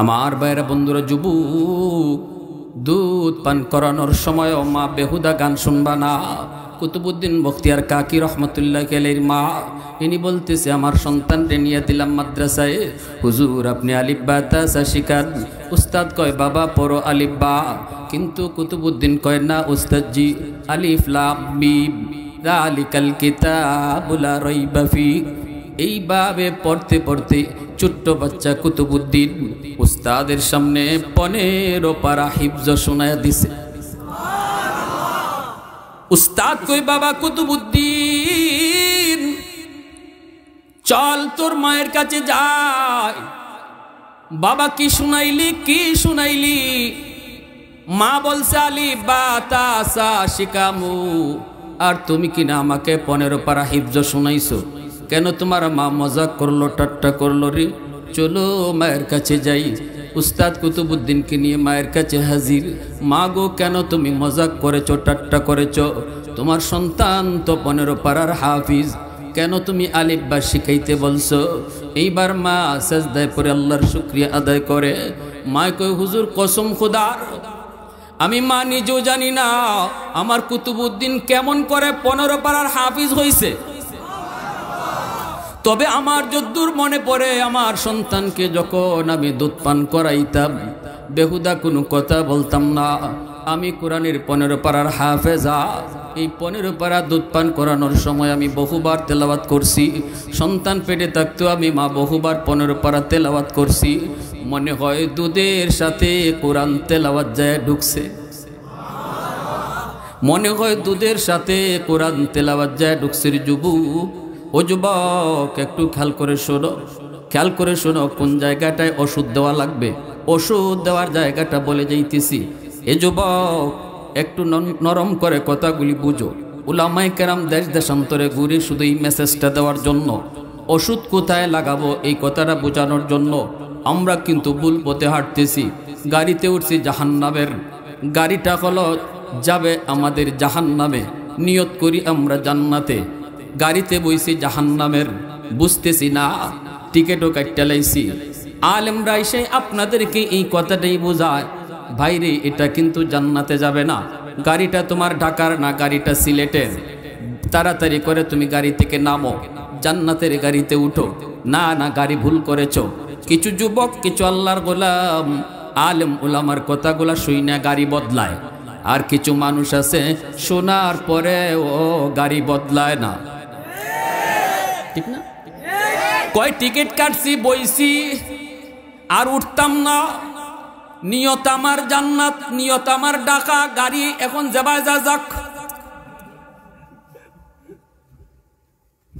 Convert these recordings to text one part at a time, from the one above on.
আমার বাইরা বন্ধুরা যুবু দুধ পান করানোর সময়ও মা বেহুদা গান শুনবা না কুতুবুদ্দিন বখতিয়ার কাকি রহমতুল্লাহ কেলের মা ইনি বলতেছে আমার সন্তান রেনিয়া দিলাম মাদ্রাসায় হুজুর আপনি আলিব্বা তাসা শিকার উস্তাদ কয় বাবা পড়ো আলিব্বা কিন্তু কুতুবুদ্দিন কয় না উস্তাদ জি আলিফলা মিম দালিকাল বুলা রইবা বাফি এইভাবে পড়তে পড়তে ছোট্ট বাচ্চা কুতুবুদ্দিন উস্তাদের সামনে পনেরো পারা হিফজ শোনায় দিছে উস্তাদ কই বাবা কুতুবুদ্দিন চল তোর মায়ের কাছে যাই বাবা কি শুনাইলি কি শুনাইলি মা বলছে আলি বাতাসা শিকামু আর তুমি কিনা আমাকে পনেরো পারা হিফজ শুনাইছো কেন তোমার মা মজাক করলো টাট্টা করলো রে চলো মায়ের কাছে যাই উস্তাদ কুতুবুদ্দিনকে নিয়ে মায়ের কাছে হাজির মা গো কেন তুমি মজাক করেছো টাট্টা করেছো তোমার সন্তান তো পনেরো পাড়ার হাফিজ কেন তুমি আলিব্বা শিখাইতে বলছো এইবার মা দায় পরে আল্লাহর শুক্রিয়া আদায় করে মায় কয় হুজুর কসম খুদার আমি মা নিজেও জানি না আমার কুতুবুদ্দিন কেমন করে পনেরো পাড়ার হাফিজ হয়েছে তবে আমার যদ্দুর মনে পড়ে আমার সন্তানকে যখন আমি দুধ পান করাইতাম বেহুদা কোনো কথা বলতাম না আমি কোরআনের পনেরো পাড়ার হাফেজা এই পনেরো পাড়া দুধ পান করানোর সময় আমি বহুবার তেলাওয়াত করছি সন্তান পেটে থাকতেও আমি মা বহুবার পনেরো পাড়া তেলাবাত করছি মনে হয় দুধের সাথে কোরআন তেলাবাত যায় ঢুকছে মনে হয় দুধের সাথে কোরআন তেলাবাত যায় ঢুকছে যুবক ও যুবক একটু খেয়াল করে শোনো খেয়াল করে শোনো কোন জায়গাটায় ওষুধ দেওয়া লাগবে ওষুধ দেওয়ার জায়গাটা বলে যাইতেছি এ যুবক একটু নরম করে কথাগুলি বুঝো উলামাই কেরাম দেশ দেশান্তরে ঘুরে শুধু এই মেসেজটা দেওয়ার জন্য ওষুধ কোথায় লাগাবো এই কথাটা বোঝানোর জন্য আমরা কিন্তু ভুল পথে হাঁটতেছি গাড়িতে উঠছি জাহান্নামের গাড়িটা হলো যাবে আমাদের জাহান্নামে নিয়ত করি আমরা জান্নাতে গাড়িতে বইছি জাহান্নামের বুঝতেছি না টিকিটও কাটতে লাইছি আলেমরা এসে আপনাদেরকে এই কথাটাই বোঝায় ভাইরে এটা কিন্তু জান্নাতে যাবে না গাড়িটা তোমার ঢাকার না গাড়িটা সিলেটের তাড়াতাড়ি করে তুমি গাড়ি থেকে নামো জান্নাতের গাড়িতে উঠো না না গাড়ি ভুল করেছ কিছু যুবক কিছু আল্লাহর গোলাম আলেম ওলামার কথাগুলা না গাড়ি বদলায় আর কিছু মানুষ আছে শোনার পরে ও গাড়ি বদলায় না ঠিক না কয় টিকিট কাটছি বইছি আর উঠতাম না নিয়ত আমার জান্নাত নিয়ত আমার ডাকা গাড়ি এখন যাবায় যা যাক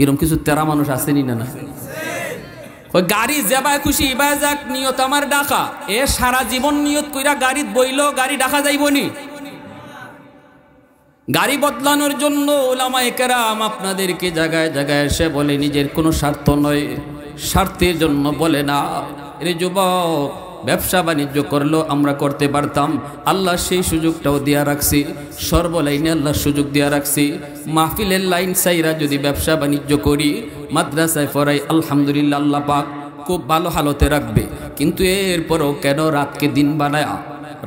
এরম কিছু তেরা মানুষ আসেনি না না ওই গাড়ি যাবাই খুশি ইবায় যাক নিয়ত আমার ডাকা এ সারা জীবন নিয়ত কইরা গাড়িত বইল গাড়ি ডাকা যাইবনি গাড়ি বদলানোর জন্য ওলামায় কেরাম আপনাদেরকে জায়গায় জায়গায় এসে বলে নিজের কোনো স্বার্থ নয় স্বার্থের জন্য বলে না রে যুবক ব্যবসা বাণিজ্য করলেও আমরা করতে পারতাম আল্লাহ সেই সুযোগটাও দেওয়া রাখছি সর্বলাইনে আল্লাহ সুযোগ দেওয়া রাখছি মাহফিলের লাইন সাইরা যদি ব্যবসা বাণিজ্য করি মাদ্রাসায় ফরাই আলহামদুলিল্লাহ আল্লাহ পাক খুব ভালো হালতে রাখবে কিন্তু এরপরও কেন রাতকে দিন বানায়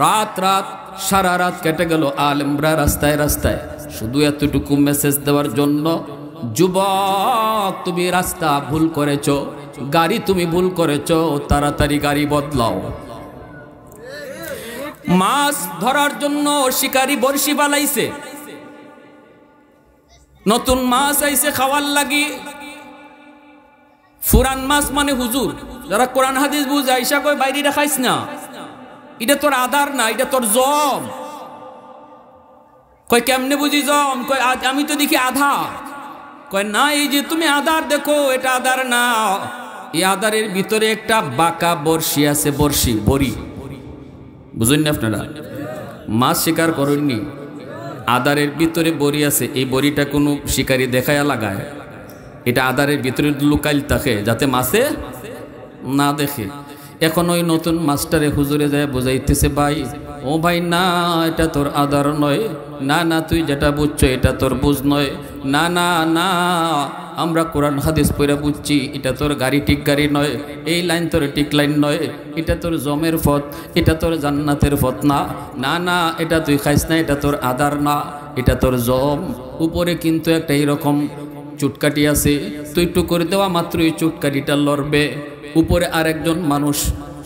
রাত রাত সারা রাত কেটে গেল আলেমরা রাস্তায় রাস্তায় শুধু এতটুকু মেসেজ দেওয়ার জন্য যুবক তুমি রাস্তা ভুল করেছ গাড়ি তুমি ভুল করেছ তাড়াতাড়ি গাড়ি বদলাও মাছ ধরার জন্য শিকারি বর্ষি বালাইছে নতুন মাছ আইছে খাওয়ার লাগি ফুরান মাছ মানে হুজুর যারা কোরআন হাদিস বুঝে আইসা কই বাইরে দেখাইস না এটা তোর আধার না এটা তোর জম কয় কেমনে বুঝি জম কয় আমি তো দেখি আধা কয় না এই যে তুমি আধার দেখো এটা আধার না এই আধারের ভিতরে একটা বাঁকা বর্ষি আছে বর্ষি বড়ি বুঝুন না আপনারা মাছ শিকার করেননি আধারের ভিতরে বড়ি আছে এই বড়িটা কোনো শিকারি দেখায়া লাগায় এটা আধারের ভিতরে লুকাইল থাকে যাতে মাছে না দেখে এখন ওই নতুন মাস্টারে হুজুরে যায় বুঝাইতেছে ভাই ও ভাই না এটা তোর আধার নয় না না তুই যেটা বুঝছো এটা তোর বুঝ নয় না না না আমরা কোরআন হাদিস পড়ে বুঝছি এটা তোর গাড়ি ঠিক গাড়ি নয় এই লাইন তোর ঠিক লাইন নয় এটা তোর জমের ফত এটা তোর জান্নাতের ফত না না না এটা তুই খাইস না এটা তোর আধার না এটা তোর জম উপরে কিন্তু একটা এরকম চুটকাটি আছে তুই একটু করে দেওয়া মাত্রই চুটকাটিটা লড়বে উপরে আরেকজন মানুষ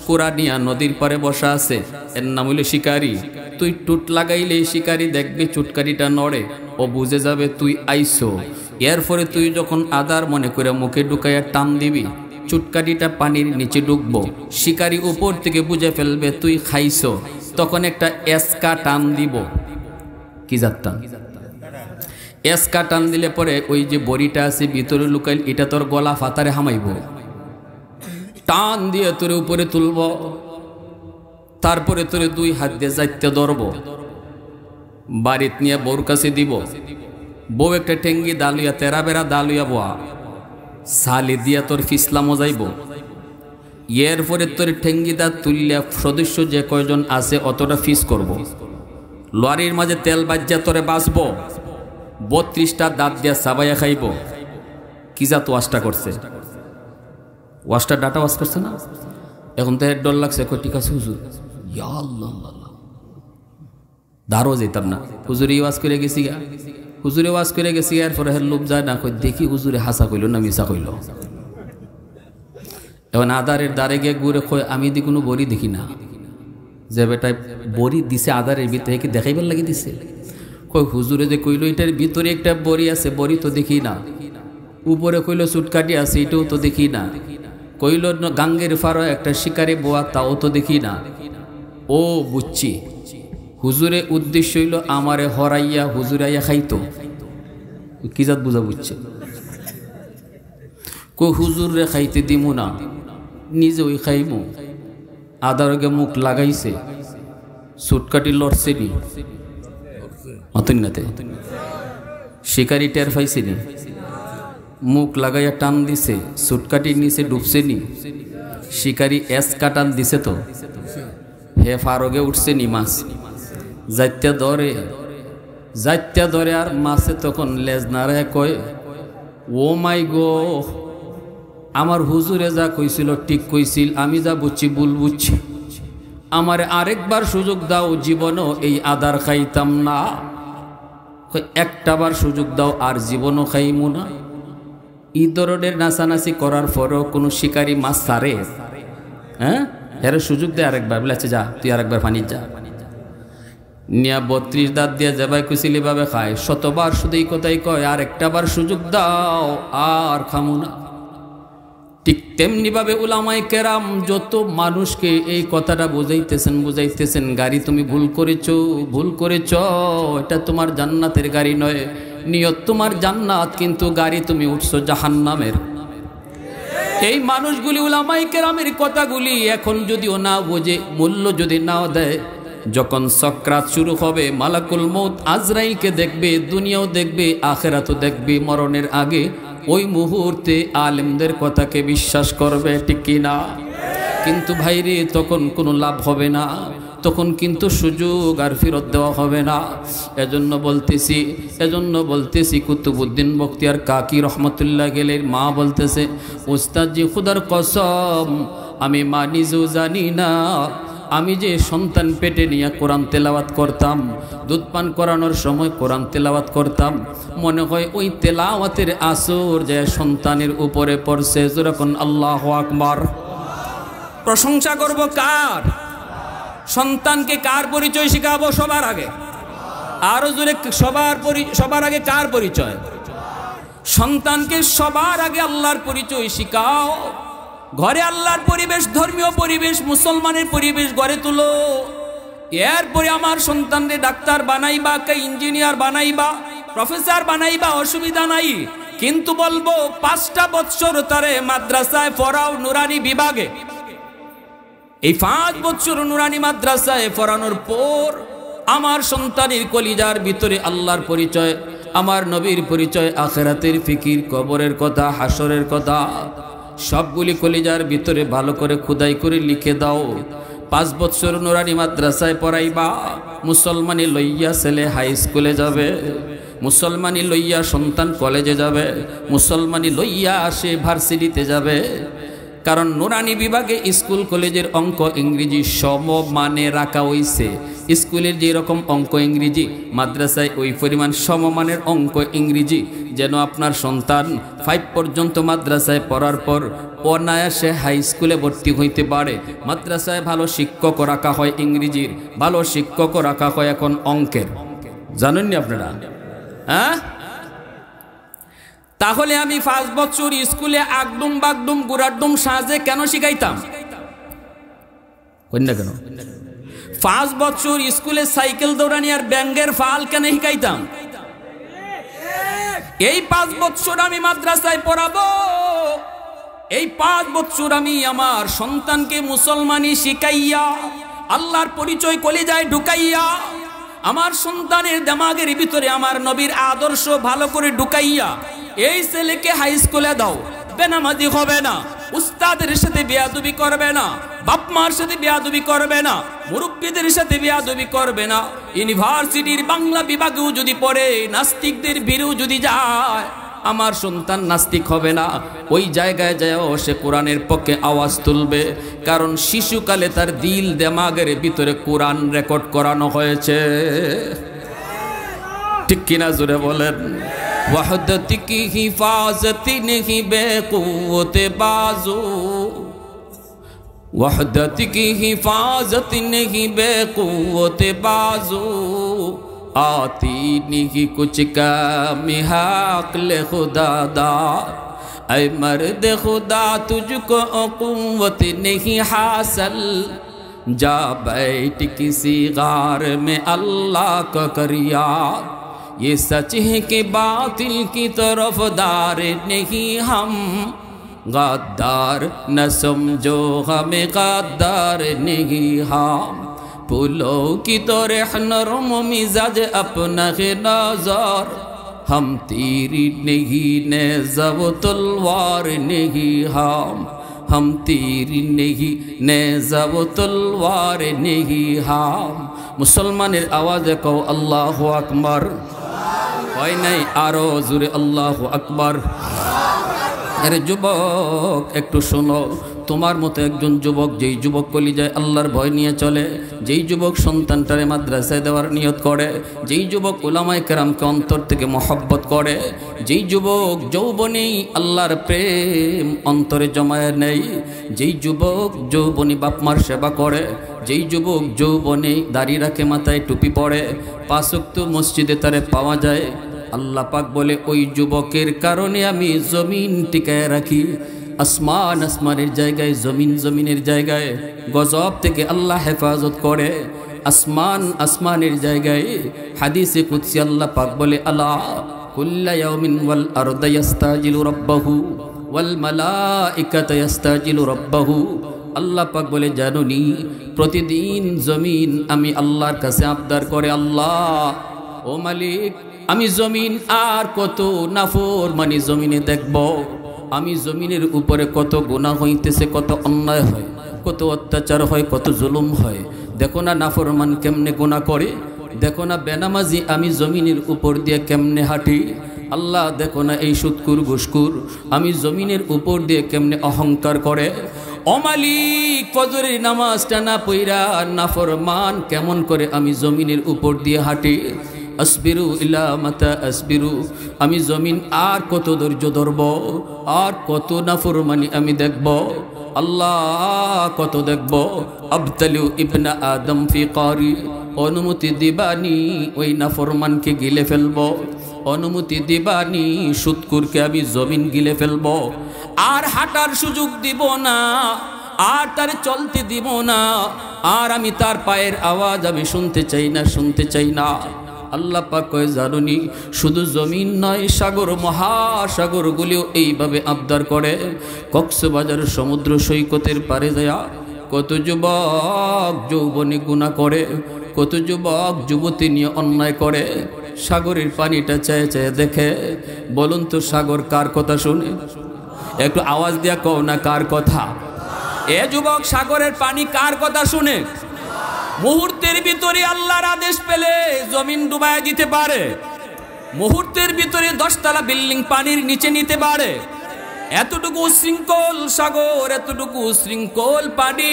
কোরআনিয়া নদীর পারে বসা আছে এর নাম হইল শিকারি তুই টুট লাগাইলে শিকারি দেখবি চুটকারিটা নড়ে ও বুঝে যাবে তুই আইসো এরপরে তুই যখন আদার মনে করে মুখে ঢুকাইয়া টান দিবি চুটকারিটা পানির নিচে ডুববো শিকারি উপর থেকে বুঝে ফেলবে তুই খাইছো তখন একটা এসকা টান দিব কি যাত্রা এসকা টান দিলে পরে ওই যে বড়িটা আছে ভিতরে লুকাইল এটা তোর গলা ফাতারে হামাইব টান দিয়ে তোরে উপরে তুলব তারপরে তোরে দুই হাত দিয়ে যাইতে ধরব বাড়িত নিয়ে বউর কাছে দিব বউ একটা টেঙ্গি দালুয়া তেরা বেড়া দালুয়া বোয়া সালি দিয়া তোর ফিসলামো যাইব এরপরে তোর ঠেঙ্গি দা তুললে সদস্য যে কয়জন আছে অতটা ফিস করব। লরির মাঝে তেল বাজ্যা তোরে বাঁচব বত্রিশটা দাঁত দিয়া সাবাইয়া খাইব কি যা তো করছে ওয়াস্টার ডাটা ওয়াশ করছে না এখন তো ডর লাগছে কই কাছে হুজুর দারও যেতাম না হুজুরি ওয়াশ করে গেছি গা হুজুরে ওয়াশ করে গেছি গা এরপরে হের লোভ যায় না কই দেখি হুজুরে হাসা কইল না মিশা কইল এখন আদারের দ্বারে গিয়ে ঘুরে কই আমি দি কোনো বড়ি দেখি না যে বেটাই বড়ি দিছে আদারের ভিতরে কি দেখাইবার লাগে দিছে কই হুজুরে যে কইল এটার ভিতরে একটা বড়ি আছে বড়ি তো দেখি না উপরে কইল চুটকাটি আছে এটাও তো দেখি না কইল গাঙ্গের ফারো একটা শিকারে বোয়া তাও তো দেখি না ও বুঝছি হুজুরে উদ্দেশ্য হইল আমারে হরাইয়া হুজুরাইয়া কি কিজাত বুঝা বুঝছে কো হুজুর রে খাইতে দিম না নিজে ওই খাইমু আদারগে মুখ লাগাইছে সুটকাটি লড়ছে নি অতিনাতে শিকারি টের ফাইছে নি মুখ লাগাইয়া টান দিছে সুটকাটির নিচে নি শিকারি এস কাটান দিছে তো হে ফারগে নি মাছ যাইত্যা দরে যাইত্যা দরে আর মাছে তখন লেজ নাড়ায় কয় ও মাই গো আমার হুজুরে যা কইছিল ঠিক কইছিল আমি যা বুঝছি বুল বুঝছি আমার আরেকবার সুযোগ দাও জীবনও এই আদার খাইতাম না একটাবার সুযোগ দাও আর জীবনও খাইমু না এই ধরনের নাচানাচি করার পরও কোনো শিকারি মাছ সারে হ্যাঁ এর সুযোগ দেয় আরেকবার বলে আচ্ছা যা তুই আরেকবার পানি যা নিয়া বত্রিশ দাঁত দিয়ে যাবাই কুচিলি ভাবে খায় শতবার শুধু এই কথাই কয় আর একটা বার সুযোগ দাও আর খামু না ঠিক তেমনিভাবে উলামাই কেরাম যত মানুষকে এই কথাটা বুঝাইতেছেন বুঝাইতেছেন গাড়ি তুমি ভুল করেছ ভুল করেছ এটা তোমার জান্নাতের গাড়ি নয় নিয়ত তোমার জান্নাত কিন্তু গাড়ি তুমি উঠছো জাহান্নামের এই মানুষগুলি উলামাই কেরামের কথাগুলি এখন যদিও না বোঝে মূল্য যদি না দেয় যখন সক্রাত শুরু হবে মালাকুল মৌত আজরাইকে দেখবে দুনিয়াও দেখবে আখেরাতও দেখবে মরণের আগে ওই মুহূর্তে আলেমদের কথাকে বিশ্বাস করবে ঠিক কিনা কিন্তু ভাইরে তখন কোনো লাভ হবে না তখন কিন্তু সুযোগ আর ফেরত দেওয়া হবে না এজন্য বলতেছি এজন্য বলতেছি কুতুবুদ্দিন আর কাকি রহমতুল্লাহ গেলে মা বলতেছে উস্তাদজি খুদার কসম আমি মা নিজেও জানি না আমি যে সন্তান পেটে নিয়ে কোরআন তেলাওয়াত করতাম দুধ পান করানোর সময় কোরআন তেলাওয়াত করতাম মনে হয় ওই তেলাওয়াতের আসর যে সন্তানের উপরে পড়ছে যেরকম আল্লাহ আকবার প্রশংসা করব কার সন্তানকে কার পরিচয় শেখাবো সবার আগে আরও জোরে সবার সবার আগে কার পরিচয় সন্তানকে সবার আগে আল্লাহর পরিচয় শিখাও ঘরে আল্লাহর পরিবেশ ধর্মীয় পরিবেশ মুসলমানের পরিবেশ গড়ে তুলো এরপরে আমার সন্তানদের ডাক্তার বানাইবা কে ইঞ্জিনিয়ার বানাইবা প্রফেসর বানাইবা অসুবিধা নাই কিন্তু বলবো পাঁচটা বৎসর তারে মাদ্রাসায় পড়াও নুরানি বিভাগে এই পাঁচ বছর নুরানি মাদ্রাসায় পড়ানোর পর আমার সন্তানের কলিজার ভিতরে আল্লাহর পরিচয় আমার নবীর পরিচয় আখেরাতের ফিকির কবরের কথা হাসরের কথা সবগুলি কলিজার ভিতরে ভালো করে খুদাই করে লিখে দাও পাঁচ বছর নুরানি মাদ্রাসায় পড়াইবা মুসলমানি লইয়া ছেলে হাই স্কুলে যাবে মুসলমানি লইয়া সন্তান কলেজে যাবে মুসলমানি লইয়া আসে ভার্সিটিতে যাবে কারণ নুরানি বিভাগে স্কুল কলেজের অঙ্ক ইংরেজি সমমানে রাখা হয়েছে স্কুলের যে রকম অঙ্ক ইংরেজি মাদ্রাসায় ওই পরিমাণ সমমানের অঙ্ক ইংরেজি যেন আপনার সন্তান ফাইভ পর্যন্ত মাদ্রাসায় পড়ার পর অনায়াসে হাই স্কুলে ভর্তি হইতে পারে মাদ্রাসায় ভালো শিক্ষক রাখা হয় ইংরেজির ভালো শিক্ষক রাখা হয় এখন অঙ্কের জানেননি আপনারা হ্যাঁ তাহলে আমি পাঁচ বছর স্কুলে আগডুম বাগদুম গুরাডুম সাজে কেন শিখাইতাম না কেন পাঁচ বছর স্কুলে সাইকেল দৌড়ানি আর ব্যাঙ্গের ফাল কেন শিখাইতাম এই পাঁচ বছর আমি মাদ্রাসায় পড়াবো এই পাঁচ বছর আমি আমার সন্তানকে মুসলমানি শিখাইয়া আল্লাহর পরিচয় কলিজায় ঢুকাইয়া আমার সন্তানের দামাগের ভিতরে আমার নবীর আদর্শ ভালো করে ঢুকাইয়া এই ছেলেকে হাই স্কুলে দাও বেনামাজি হবে না উস্তাদের সাথে বিয়াদুবি করবে না বাপমার মার সাথে বিয়াদুবি করবে না মুরব্বীদের সাথে বিয়াদুবি করবে না ইউনিভার্সিটির বাংলা বিভাগেও যদি পড়ে নাস্তিকদের বিরু যদি যায় আমার সন্তান নাস্তিক হবে না ওই জায়গায় যাও সে কোরআনের পক্ষে আওয়াজ তুলবে কারণ শিশুকালে তার দিল দেমাগের ভিতরে কোরআন রেকর্ড করানো হয়েছে ঠিক কিনা জুড়ে বলেন وحدت কি বে কুয়োতে بے قوت بازو وحدت کی حفاظت نہیں بے आती नहीं कुछ कम हाकल खुदा दार अय मर्द खुदा तुझको अकुवत नहीं हासिल जा बैठ किसी गार में अल्लाह को करिया ये सच है कि बातिल की तरफ दार नहीं हम गद्दार न समझो हमें गद्दार नहीं हम পুলকিত রেহন মিজাজ আপনাকে নজর ہم تیری نہیں نیزب تلوار হাম ہم ہم تیری نہیں نیزب تلوار নেহি হাম মুসলমানের আওয়াজে কও আল্লাহ আকবর হয় নাই আরো জুড়ে আল্লাহ আকবর আরে যুবক একটু শোনো তোমার মতো একজন যুবক যেই যুবক কলিজায় আল্লাহর ভয় নিয়ে চলে যেই যুবক সন্তানটারে মাদ্রাসায় দেওয়ার নিয়ত করে যেই যুবক ওলামায় কেরামকে অন্তর থেকে মহব্বত করে যেই যুবক যৌবনেই আল্লাহর প্রেম অন্তরে জমায় নেই যেই যুবক যৌবনী বাপমার সেবা করে যেই যুবক যৌবনে দাঁড়িয়ে রাখে মাথায় টুপি পড়ে পাশক্ত মসজিদে তারে পাওয়া যায় আল্লাহ পাক বলে ওই যুবকের কারণে আমি জমিন টিকায় রাখি আসমান আসমানের জায়গায় জমিন জমিনের জায়গায় গজব থেকে আল্লাহ হেফাজত করে আসমান আসমানের জায়গায় হাদিসে কুৎসি আল্লাহ পাক বলে আল্লাহ কুল্লাউমিন ওয়াল আরদাইয়াস্তাজিলু রব্বাহু ওয়াল মালাইকাতা ইস্তাজিলু রব্বাহু আল্লাহ পাক বলে জানুনি প্রতিদিন জমিন আমি আল্লাহর কাছে আবদার করে আল্লাহ ও মালিক আমি জমিন আর কত নাফর মানে জমিনে দেখব আমি জমিনের উপরে কত গোনা হইতেছে কত অন্যায় হয় কত অত্যাচার হয় কত জুলুম হয় দেখো না নাফরমান কেমনে গোনা করে দেখো না বেনামাজি আমি জমিনের উপর দিয়ে কেমনে হাঁটি আল্লাহ দেখো না এই সুৎকুর ঘুসকুর আমি জমিনের উপর দিয়ে কেমনে অহংকার করে অমালি ফজরের নামাজটা না পইরা নাফরমান কেমন করে আমি জমিনের উপর দিয়ে হাঁটি আসবিরু ইলা মাতা আসবিরু আমি জমিন আর কত ধৈর্য ধরব আর কত নাফরমানি আমি দেখব আল্লাহ কত দেখব আবতালু ইবনা আদম ফি কারি অনুমতি দিবানি ওই নাফরমানকে গিলে ফেলব অনুমতি দিবানি সুৎকুরকে আমি জমিন গিলে ফেলব আর হাঁটার সুযোগ দিব না আর তার চলতে দিব না আর আমি তার পায়ের আওয়াজ আমি শুনতে চাই না শুনতে চাই না আল্লাহ পাক কয় জানুনি শুধু জমিন নয় সাগর মহাসাগরগুলিও এইভাবে আবদার করে কক্সবাজার সমুদ্র সৈকতের পারে যায় কত যুবক যৌবনে গুণা করে কত যুবক যুবতী নিয়ে অন্যায় করে সাগরের পানিটা চেয়ে চেয়ে দেখে বলুন তো সাগর কার কথা শুনে একটু আওয়াজ দেয়া কও না কার কথা এ যুবক সাগরের পানি কার কথা শুনে মুহূর্ত মুহূর্তের ভিতরে আল্লাহর আদেশ পেলে জমিন ডুবায় দিতে পারে মুহূর্তের ভিতরে দশতলা বিল্ডিং পানির নিচে নিতে পারে এতটুকু শৃঙ্খল সাগর এতটুকু শৃঙ্খল পানি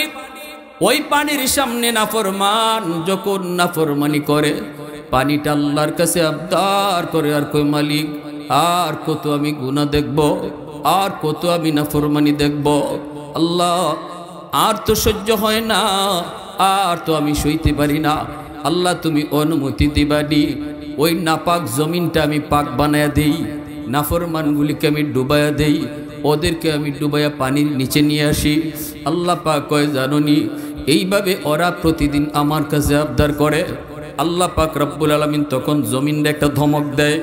ওই পানির সামনে নাফরমান যখন নাফরমানি করে পানিটা আল্লাহর কাছে আবদার করে আর কই মালিক আর কত আমি গুণা দেখব আর কত আমি নাফরমানি দেখব আল্লাহ আর তো সহ্য হয় না আর তো আমি শুইতে পারি না আল্লাহ তুমি অনুমতি দিবানি ওই নাপাক জমিনটা আমি পাক বানায় দেই নাফরমানগুলিকে আমি ডুবাইয়া দেই ওদেরকে আমি ডুবাইয়া পানির নিচে নিয়ে আসি আল্লাহ পাক কয় জাননি এইভাবে ওরা প্রতিদিন আমার কাছে আবদার করে আল্লাহ পাক রব্বুল আলমিন তখন জমিনের একটা ধমক দেয়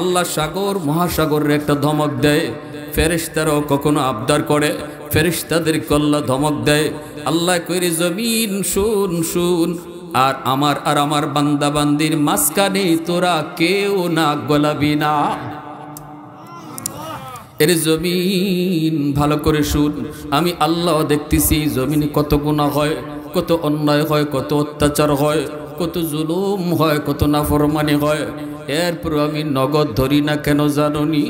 আল্লাহ সাগর মহাসাগরের একটা ধমক দেয় ফেরেস্তারাও কখনো আবদার করে ফেরিস্তাদের কল্লা ধমক দেয় আল্লাহ করে জমিন শুন শুন আর আমার আর আমার বান্দাবান্দির মাঝখানে তোরা কেউ না গোলাবি না এর জমিন ভালো করে শুন আমি আল্লাহ দেখতেছি জমিনে কত গুণা হয় কত অন্যায় হয় কত অত্যাচার হয় কত জুলুম হয় কত নাফরমানি হয় এরপর আমি নগদ ধরি না কেন জাননি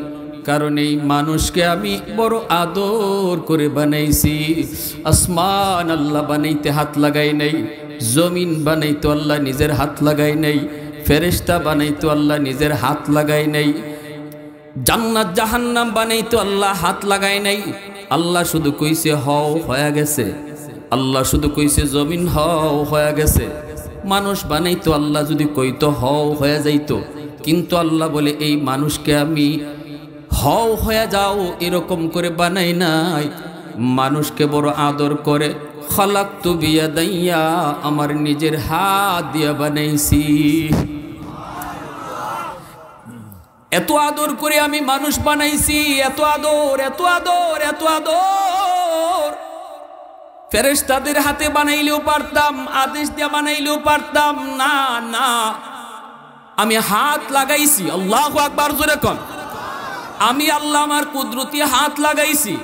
কারণ এই মানুষকে আমি বড় আদর করে বানাইছি আসমান আল্লাহ বানাইতে হাত লাগাই নাই জমিন বানাইতো আল্লাহ নিজের হাত লাগাই নাই ফেরেস্তা বানাইতো আল্লাহ নিজের হাত লাগাই নাই জান্নাত জাহান্নাম বানাইতো আল্লাহ হাত লাগাই নাই আল্লাহ শুধু কইছে হও হয়ে গেছে আল্লাহ শুধু কইছে জমিন হও হয়ে গেছে মানুষ বানাইতো আল্লাহ যদি কইতো হও হয়ে যাইতো কিন্তু আল্লাহ বলে এই মানুষকে আমি হও হয়ে যাও এরকম করে বানাই নাই মানুষকে বড় আদর করে খলাক তু বিয়া দাইয়া আমার নিজের হাত দিয়া বানাইছি এত আদর করে আমি মানুষ বানাইছি এত আদর এত আদর এত আদর ফেরেস্তাদের হাতে বানাইলেও পারতাম আদেশ দিয়ে বানাইলেও পারতাম না না আমি হাত লাগাইছি আল্লাহ আকবার জোরে কন আমি আল্লাহ আমার কুদরতি হাত লাগাইছি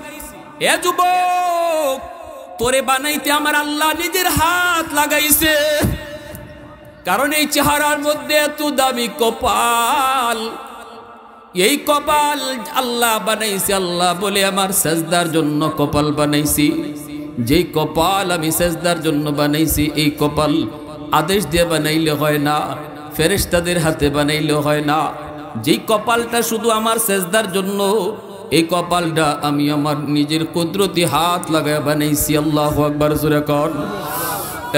এ যুবক তোরে বানাইতে আমার আল্লাহ নিজের হাত লাগাইছে কারণ এই চেহারার মধ্যে এত দামি কপাল এই কপাল আল্লাহ বানাইছে আল্লাহ বলে আমার সেজদার জন্য কপাল বানাইছি যেই কপাল আমি সেজদার জন্য বানাইছি এই কপাল আদেশ দিয়ে বানাইলে হয় না ফেরেস্তাদের হাতে বানাইলে হয় না যেই কপালটা শুধু আমার শেষদার জন্য এই কপালটা আমি আমার নিজের কুদরতি হাত লাগায় বানাইছি আল্লাহ আকবর সুরে কর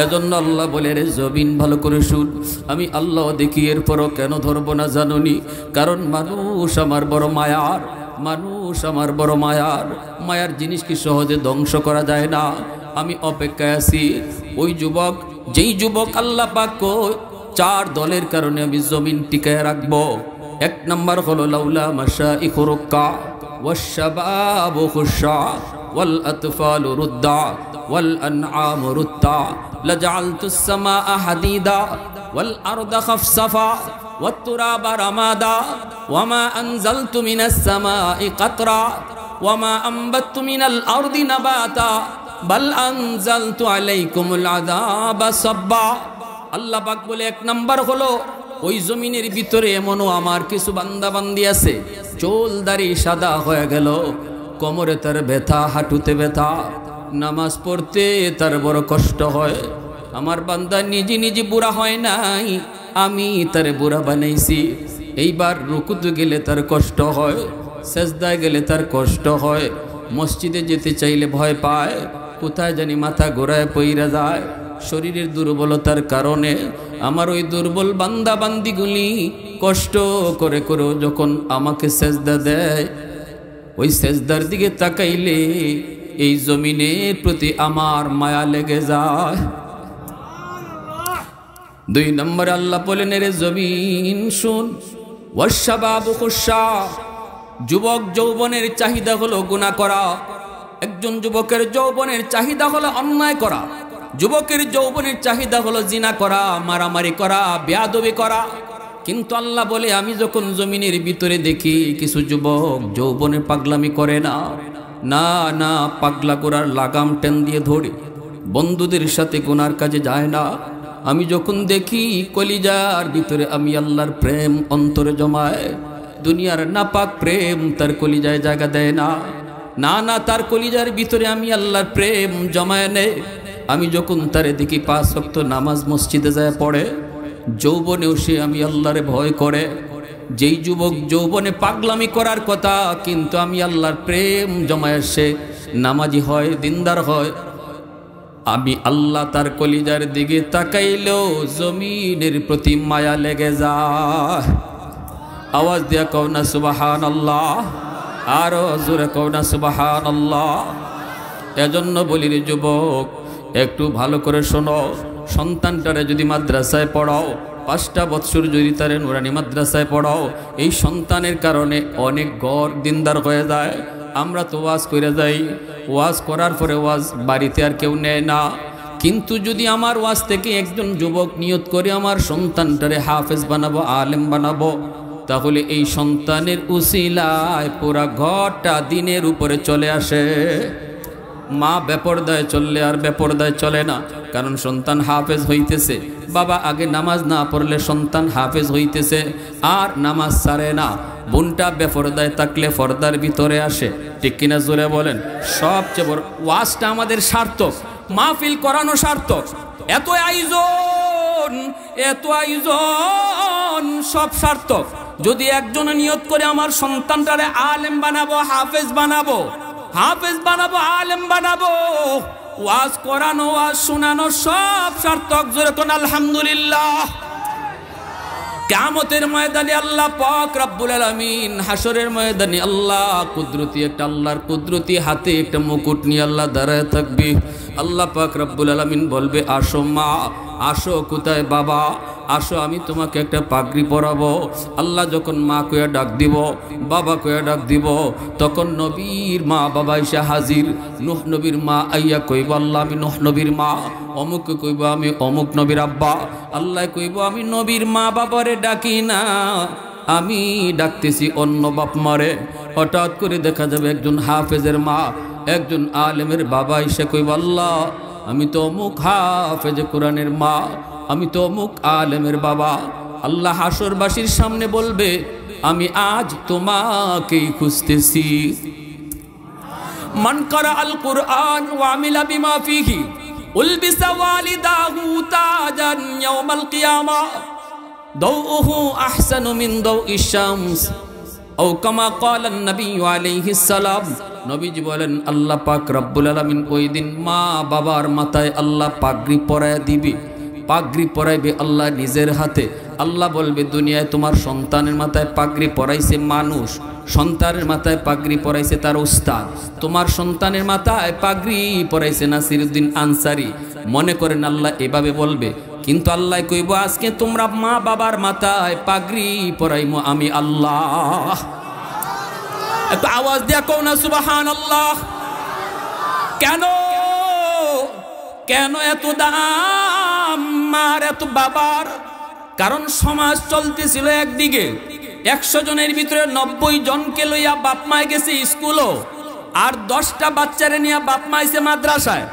এজন্য আল্লাহ বলে রে জমিন ভালো করে শুন আমি আল্লাহ দেখি এরপরও কেন ধরবো না জানুনি কারণ মানুষ আমার বড় মায়ার মানুষ আমার বড় মায়ার মায়ার জিনিস কি সহজে ধ্বংস করা যায় না আমি অপেক্ষায় আছি ওই যুবক যেই যুবক আল্লাহ পাক চার দলের কারণে আমি জমিন টিকায় রাখবো এক নম্বর হলো লাউলা মাসা ইখুরুক্কা والشباب خشع والأطفال ردع والأنعام ردع لجعلت السماء حديدا والأرض خفصفا والتراب رمادا وما أنزلت من السماء قطرا وما أنبت من الأرض نباتا بل أنزلت عليكم العذاب صبا আল্লাহ পাক বলে এক নাম্বার হলো ওই জমিনের ভিতরে এমনও আমার কিছু বান্দাবান্দি আছে চোল দাড়ি সাদা হয়ে গেল কোমরে তার ব্যথা হাঁটুতে ব্যথা নামাজ পড়তে তার বড় কষ্ট হয় আমার বান্দা নিজে নিজে বুড়া হয় নাই আমি তার বুড়া বানাইছি এইবার রুকুতে গেলে তার কষ্ট হয় সেজদায় গেলে তার কষ্ট হয় মসজিদে যেতে চাইলে ভয় পায় কোথায় জানি মাথা ঘোরায় পইরা যায় শরীরের দুর্বলতার কারণে আমার ওই দুর্বল বান্দা বান্দিগুলি কষ্ট করে করে যখন আমাকে সেজদা দেয় ওই সেজদার দিকে তাকাইলে এই জমিনের প্রতি আমার মায়া লেগে যায় দুই নম্বর আল্লাহ বলেন রে জমিন শুন যুবক যৌবনের চাহিদা হলো গুণা করা একজন যুবকের যৌবনের চাহিদা হলো অন্যায় করা যুবকের যৌবনের চাহিদা হলো জিনা করা মারামারি করা বেয়াদবি করা কিন্তু আল্লাহ বলে আমি যখন জমিনের ভিতরে দেখি কিছু যুবক যৌবনে পাগলামি করে না না না পাগলা করার লাগাম টেন দিয়ে ধরে বন্ধুদের সাথে গোনার কাজে যায় না আমি যখন দেখি কলিজার ভিতরে আমি আল্লাহর প্রেম অন্তরে জমায় দুনিয়ার নাপাক প্রেম তার কলিজায় জায়গা দেয় না না না তার কলিজার ভিতরে আমি আল্লাহর প্রেম জমায় নেয় আমি যখন তারে দেখি পাঁচ শক্ত নামাজ মসজিদে যায় পড়ে যৌবনেও সে আমি আল্লাহরে ভয় করে যেই যুবক যৌবনে পাগলামি করার কথা কিন্তু আমি আল্লাহর প্রেম জমায় সে নামাজি হয় দিনদার হয় আমি আল্লাহ তার কলিজার দিকে তাকাইলেও জমিনের প্রতি মায়া লেগে যায় আওয়াজ দিয়া না সুবাহান আল্লাহ আরো জোরে কৌনা সুবাহান আল্লাহ এজন্য বলিনি যুবক একটু ভালো করে শোনো সন্তানটারে যদি মাদ্রাসায় পড়াও পাঁচটা বৎসর যদি তারে নুরানি মাদ্রাসায় পড়াও এই সন্তানের কারণে অনেক গড় দিনদার হয়ে যায় আমরা তো ওয়াজ করে যাই ওয়াজ করার পরে ওয়াজ বাড়িতে আর কেউ নেয় না কিন্তু যদি আমার ওয়াজ থেকে একজন যুবক নিয়োগ করে আমার সন্তানটারে হাফেজ বানাবো আলেম বানাবো তাহলে এই সন্তানের উসিলায় পুরা ঘরটা দিনের উপরে চলে আসে মা বেপরদায় চললে আর বেপরদায় চলে না কারণ সন্তান হাফেজ হইতেছে বাবা আগে নামাজ না পড়লে সন্তান হাফেজ হইতেছে আর নামাজ ছাড়ে না বোনটা বেফরদায় থাকলে ফর্দার ভিতরে আসে ঠিক কিনা জোরে বলেন সবচেয়ে বড় ওয়াজটা আমাদের সার্থক মা ফিল করানো সার্থক এত আয়োজন এত আয়োজন সব সার্থক যদি একজনে নিয়ত করে আমার সন্তানটারে আলেম বানাবো হাফেজ বানাবো হাফেজ বানাবো আলেম বানাবো ওয়াজ করানো ওয়াজ শোনানো সব সার্থক জোরে কোন আলহামদুলিল্লাহ কামতের ময়দানে আল্লাহ পক রাব্বুল আলামিন হাসরের ময়দানে আল্লাহ কুদরতি একটা আল্লাহর কুদরতি হাতে একটা মুকুট নিয়ে আল্লাহ দাঁড়ায় থাকবে আল্লাহ পাক রব্বুল আলমিন বলবে আসো মা আসো কোথায় বাবা আসো আমি তোমাকে একটা পাগড়ি পরাবো আল্লাহ যখন মা কয়া ডাক দিব বাবা কয়া ডাক দিব তখন নবীর মা বাবা এসে হাজির নুহ নবীর মা আইয়া কইব আল্লাহ আমি নুহ নবীর মা অমুক কইব আমি অমুক নবীর আব্বা আল্লাহ কইব আমি নবীর মা বাবারে ডাকি না আমি ডাকতেছি অন্য বাপ মারে হঠাৎ করে দেখা যাবে একজন হাফেজের মা একজন আলেমের বাবা এসে কই আল্লাহ আমি তো মুখ হাফেজ কোরআনের মা আমি তো অমুক আলেমের বাবা আল্লাহ হাসরবাসীর সামনে বলবে আমি আজ তোমাকেই খুঁজতেছি মন করা আল কোরআন আমিলা বিমা ফিহি উলবিসা ওয়ালিদাহু তাজান ইয়াউমাল কিয়ামা দাউহু আহসানু মিন দাউইশ শামস ও কামা কলান নবী আলাইহিস সালাম নবীজি বলেন আল্লাহ পাক রব্বুল আলামিন ওই দিন মা বাবার মাথায় আল্লাহ পাগড়ি পরায় দিবে পাগড়ি পরাইবে আল্লাহ নিজের হাতে আল্লাহ বলবে দুনিয়ায় তোমার সন্তানের মাথায় পাগড়ি পরাইছে মানুষ সন্তানের মাথায় পাগড়ি পরাইছে তার উস্তাদ তোমার সন্তানের মাথায় পাগড়ি পরাইছে নাসিরুদ্দিন আনসারি মনে করেন আল্লাহ এভাবে বলবে কিন্তু আল্লাহ কইব আজকে তোমরা মা বাবার মাথায় পাগড়ি পরাইমো আমি আল্লাহ এত আওয়াজ দিয়া কৌ না সুবাহান আল্লাহ কেন কেন এত দাম মার এত বাবার কারণ সমাজ চলতেছিল একদিকে একশো জনের ভিতরে নব্বই জনকে লইয়া বাপ মায় গেছে স্কুলও আর দশটা বাচ্চারে নিয়ে বাপ মাইছে মাদ্রাসায়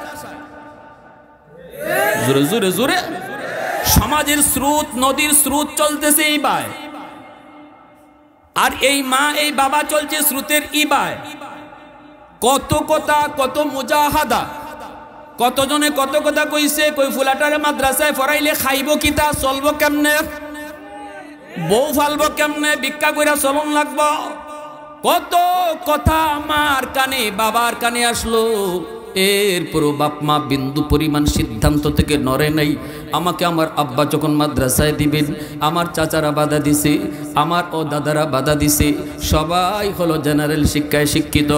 জোরে জোরে জোরে সমাজের স্রোত নদীর স্রোত চলতেছে এই বায় আর এই মা এই বাবা চলছে স্রোতের বায় কত কথা কত মুজাহাদা কতজনে কত কথা কইছে কই ফুলাটার মাদ্রাসায় ফরাইলে খাইব কিতা চলব কেমনে বউ ফালব কেমনে ভিক্ষা কইরা চলন লাগব কত কথা আমার কানে বাবার কানে আসলো এরপরও বাপ মা বিন্দু পরিমাণ সিদ্ধান্ত থেকে নরে নাই আমাকে আমার আব্বা যখন মাদ্রাসায় দিবেন আমার চাচারা বাধা দিছে আমার ও দাদারা বাধা দিছে সবাই হলো জেনারেল শিক্ষায় শিক্ষিত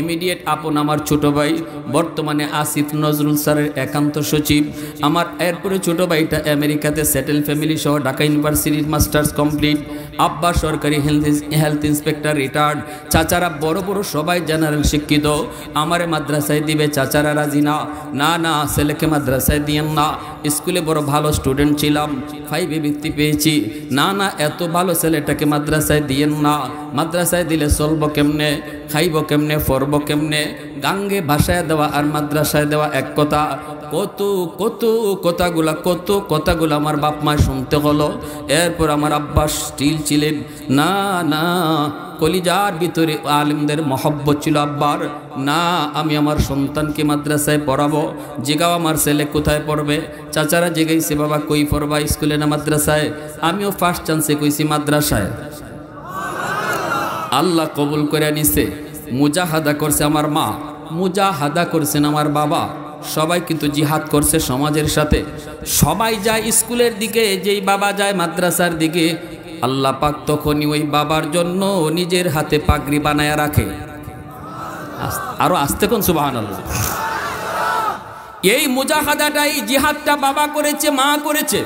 ইমিডিয়েট আপন আমার ছোট ভাই বর্তমানে আসিফ নজরুল স্যারের একান্ত সচিব আমার এরপরে ছোট ভাইটা আমেরিকাতে সেটেল ফ্যামিলি সহ ঢাকা ইউনিভার্সিটির মাস্টার্স কমপ্লিট আব্বা সরকারি হেলথ হেলথ ইন্সপেক্টর রিটায়ার্ড চাচারা বড় বড় সবাই জেনারেল শিক্ষিত আমারে মাদ্রাসায় দিবে চাচারা রাজি না না না ছেলেকে মাদ্রাসায় দিয়েন না স্কুলে বড় ভালো স্টুডেন্ট ছিলাম ফাইভে বৃত্তি পেয়েছি না না এত ভালো ছেলেটাকে মাদ্রাসায় দিয়েন না মাদ্রাসায় দিলে চলবো কেমনে খাইব কেমনে ফরব কেমনে গাঙ্গে ভাষায় দেওয়া আর মাদ্রাসায় দেওয়া এক কথা কত কত কথাগুলা কত কথাগুলো আমার বাপ মায় শুনতে হলো এরপর আমার আব্বাস স্টিল ছিলেন না না কলিজার ভিতরে আলিমদের মহব্বত ছিল আব্বার না আমি আমার সন্তানকে মাদ্রাসায় পড়াবো জিগাও আমার ছেলে কোথায় পড়বে চাচারা জেগেছে বাবা কই পড়বা স্কুলে না মাদ্রাসায় আমিও ফার্স্ট চান্সে কইছি মাদ্রাসায় আল্লাহ কবুল করে নিছে মুজাহাদা করছে আমার মা মুজাহাদা করছেন আমার বাবা সবাই কিন্তু জিহাদ করছে সমাজের সাথে সবাই যায় স্কুলের দিকে যেই বাবা যায় মাদ্রাসার দিকে আল্লাহ পাক তখনই ওই বাবার জন্য নিজের হাতে পাগড়ি বানায় রাখে আরো আসতে কোন সুবাহ আল্লাহ এই মুজাহাদাটা এই জিহাদটা বাবা করেছে মা করেছে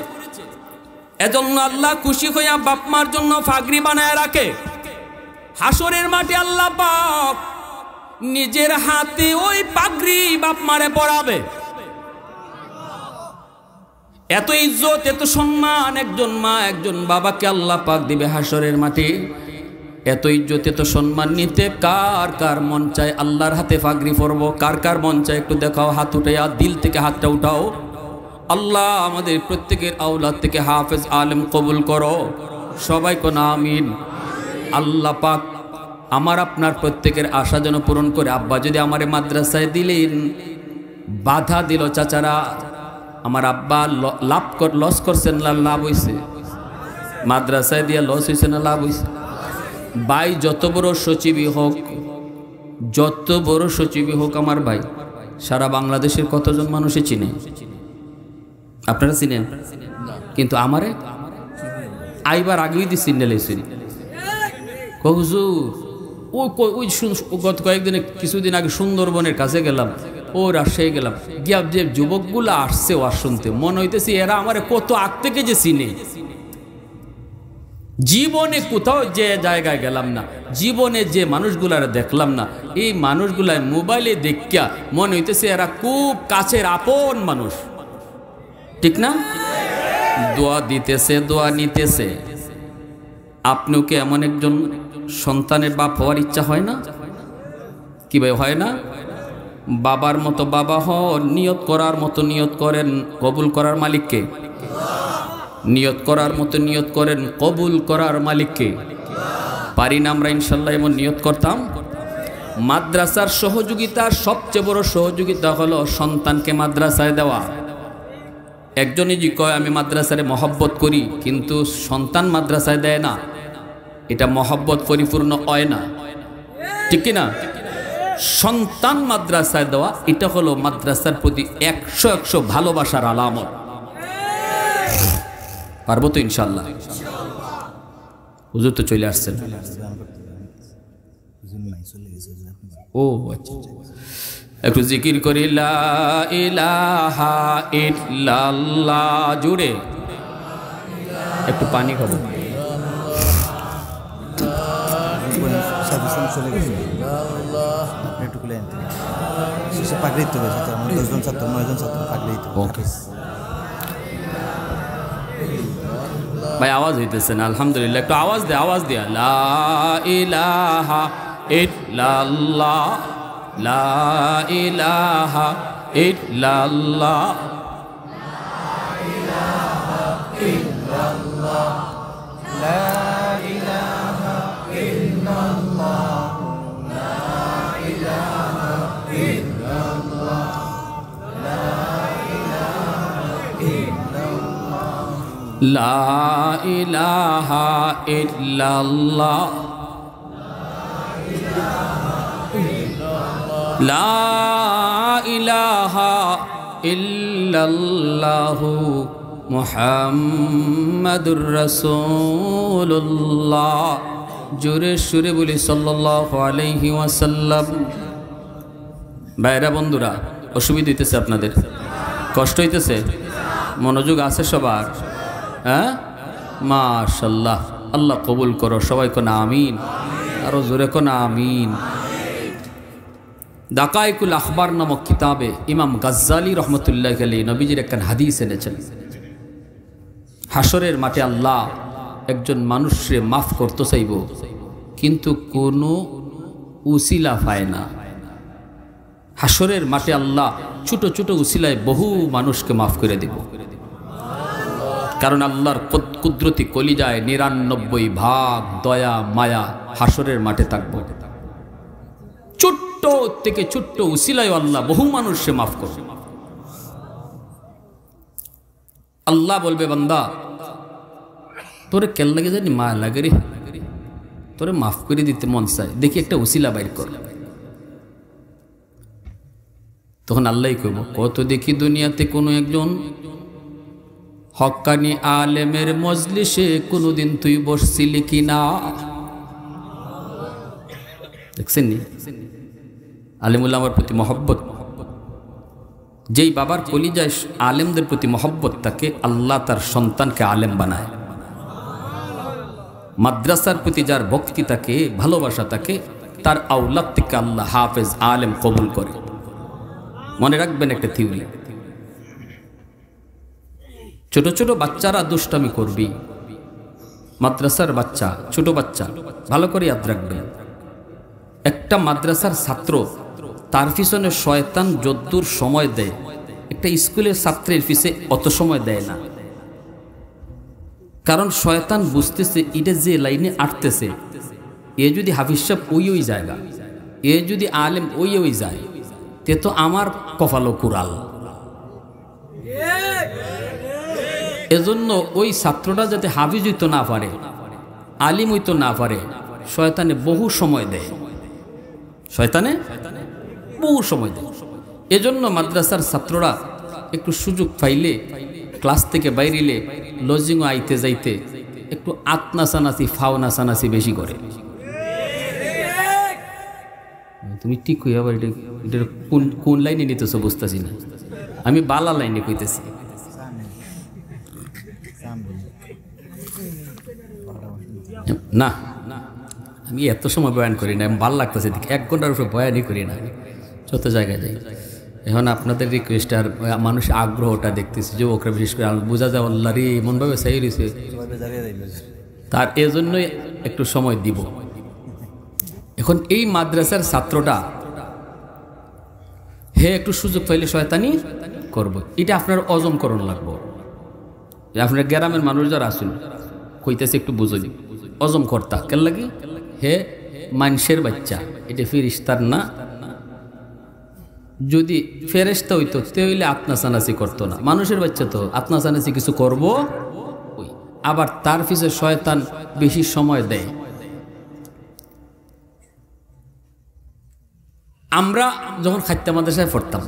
এজন্য আল্লাহ খুশি হইয়া বাপমার জন্য ফাগরি বানায় রাখে হাসরের মাঠে আল্লাহ পাক নিজের হাতে ওই পাগড়ি বাপ মারে পড়াবে এত ইজ্জত এত সম্মান একজন মা একজন বাবাকে আল্লাহ পাক দিবে হাসরের মাঠে এত ইজ্জত এত সম্মান নিতে কার কার মন চায় আল্লাহর হাতে পাগড়ি পরব কার কার মন চায় একটু দেখাও হাত উঠাইয়া দিল থেকে হাতটা উঠাও আল্লাহ আমাদের প্রত্যেকের আওলাদ থেকে হাফেজ আলেম কবুল করো সবাই কোন আমিন আল্লাহ পাক আমার আপনার প্রত্যেকের আশা যেন পূরণ করে আব্বা যদি আমারে মাদ্রাসায় দিলেন বাধা দিল চাচারা আমার আব্বা লাভ কর লস করছেন না লাভ হয়েছে মাদ্রাসায় দিয়া লস হয়েছে না লাভ হয়েছে ভাই যত বড় সচিবই হোক যত বড় সচিবই হোক আমার ভাই সারা বাংলাদেশের কতজন মানুষে চিনে আপনারা চিনেন কিন্তু আমারে আইবার আগেই দিয়ে সিগন্যাল লেছেন হুজুর ওই ওই গত কয়েকদিনে কিছুদিন আগে সুন্দরবনের কাছে গেলাম ও রাজশাহী গেলাম গিয়া যে যুবকগুলো আসছে ওয়াজ শুনতে মনে হইতেছে এরা আমার কত আগ থেকে যে চিনে জীবনে কোথাও যে জায়গায় গেলাম না জীবনে যে মানুষগুলার দেখলাম না এই মানুষগুলার মোবাইলে দেখিয়া মনে হইতেছে এরা খুব কাছের আপন মানুষ ঠিক না দোয়া দিতেছে দোয়া নিতেছে আপনিও কি এমন একজন সন্তানের বাপ হওয়ার ইচ্ছা হয় না কি ভাই হয় না বাবার মতো বাবা হন নিয়ত করার মতো নিয়ত করেন কবুল করার মালিককে নিয়ত করার মতো নিয়ত করেন কবুল করার মালিককে পারি না আমরা ইনশাল্লাহ এমন নিয়ত করতাম মাদ্রাসার সহযোগিতার সবচেয়ে বড় সহযোগিতা হলো সন্তানকে মাদ্রাসায় দেওয়া একজনই যে কয় আমি মাদ্রাসারে মহব্বত করি কিন্তু সন্তান মাদ্রাসায় দেয় না এটা মহব্বত পরিপূর্ণ হয় না ঠিক কিনা সন্তান মাদ্রাসায় দেওয়া এটা হলো মাদ্রাসার প্রতি একশো একশো ভালোবাসার আলামত পারবো তো ইনশাল্লাহ হুজুর তো চলে আসছেন ও আচ্ছা একটু জিকির করি ইলাহা ইল্লাল্লাহ জুড়ে একটু পানি খাবো এখন চলে গেছে আপনি একটু খুলে আনতে সে পাকড়ে দিতে হবে আমার দশজন ছাত্র নয়জন ছাত্র পাকড়ে দিতে ওকে ভাই আওয়াজ হইতেছে না আলহামদুলিল্লাহ একটু আওয়াজ দে আওয়াজ দে লা লা ইলাহা ইল্লাল্লাহ লা ইলাহা ইল্লাল্লাহ লা لا إله إلا الله لا إله إلا الله জোরে সুরে বলি সাল্লাহ আলহি ওয়াসাল্লাম বন্ধুরা অসুবিধা হইতেছে আপনাদের কষ্ট হইতেছে মনোযোগ আছে সবার হ্যাঁ মাশাল্লাহ আল্লাহ কবুল করো সবাই কোন আমিন আরো জোরে কোন আমিন দাকায়কুল আখবর নামক কিতাবে ইমাম গাজ্জালি রহমতুল্লাহ আলী নবীজির একখান হাদিস এনেছেন হাসরের মাঠে আল্লাহ একজন মানুষরে মাফ করতে চাইব কিন্তু কোনো উসিলা পায় না হাসরের মাঠে আল্লাহ ছোট ছোট উসিলায় বহু মানুষকে মাফ করে দেব কারণ আল্লাহর কুদরতি কলিজায় নিরানব্বই ভাগ দয়া মায়া হাসরের মাঠে থাকবো ছোট্ট থেকে ছোট্ট উসিলায় আল্লাহ বহু মানুষ সে মাফ করবে আল্লাহ বলবে বান্দা তোরে কেল লাগে জানি মা লাগে রে তোরে মাফ করে দিতে মন চায় দেখি একটা উসিলা বাইর কর তখন আল্লাহ কইব কত দেখি দুনিয়াতে কোনো একজন হকানি আলেমের মজলিসে কোনোদিন তুই বসছিলি কি না দেখছেন নি আলেমুল্লাহ আমার প্রতি মহব্বত যেই বাবার কলি যায় আলেমদের প্রতি মহব্বত তাকে আল্লাহ তার সন্তানকে আলেম বানায় মাদ্রাসার প্রতি যার ভক্তি তাকে ভালোবাসা তাকে তার আউলাদ থেকে আল্লাহ হাফেজ আলেম কবুল করে মনে রাখবেন একটা থিওরি ছোট ছোট বাচ্চারা দুষ্টামি করবি মাদ্রাসার বাচ্চা ছোট বাচ্চা ভালো করে ইয়াদ রাখবে একটা মাদ্রাসার ছাত্র তার পিছনে শয়তান যদ্দুর সময় দেয় একটা স্কুলের ছাত্রের পিছে অত সময় দেয় না কারণ শয়তান বুঝতেছে এটা যে লাইনে আটতেছে এ যদি হাফিজ সাহেব ওই ওই জায়গা এ যদি আলেম ওই ওই যায় তে তো আমার কপালো কুরাল এজন্য ওই ছাত্রটা যাতে হাফিজ হইতে না পারে আলিম হইতে না পারে শয়তানে বহু সময় দেয় শয়তানে বহু সময় দেয় এজন্য মাদ্রাসার ছাত্ররা একটু সুযোগ পাইলে ক্লাস থেকে বাইরিলে লজিংও আইতে যাইতে একটু আতনাচানাচি ফাও নাচানাচি বেশি করে তুমি ঠিক হইয়া এটা এটা কোন কোন লাইনে নিতেছো বুঝতেছি না আমি বালা লাইনে কইতেছি না আমি এত সময় বয়ান করি না আমি ভাল লাগতেছে এক ঘন্টার উপরে বয়ানই করি না যত জায়গায় যাই এখন আপনাদের রিকোয়েস্ট আর মানুষ আগ্রহটা যে যুবকরা বিশেষ করে বোঝা যায় রে এমনভাবে সেই রয়েছে তার এজন্যই একটু সময় দিব এখন এই মাদ্রাসার ছাত্রটা হে একটু সুযোগ পাইলে শয়তানি করব। এটা আপনার অজমকরণ লাগবো আপনার গ্রামের মানুষ যারা আসুন কইতেছে একটু বুঝে অজম কর্তা কেন লাগে হে মানুষের বাচ্চা এটা ফিরিস্তার না যদি ফেরেস্তা হইতো তাহলে আত্মাসানাসি করতো না মানুষের বাচ্চা তো আত্মাসানাসি কিছু করবো আবার তার পিছে শয়তান বেশি সময় দেয় আমরা যখন খাদ্য মাদ্রাসায় পড়তাম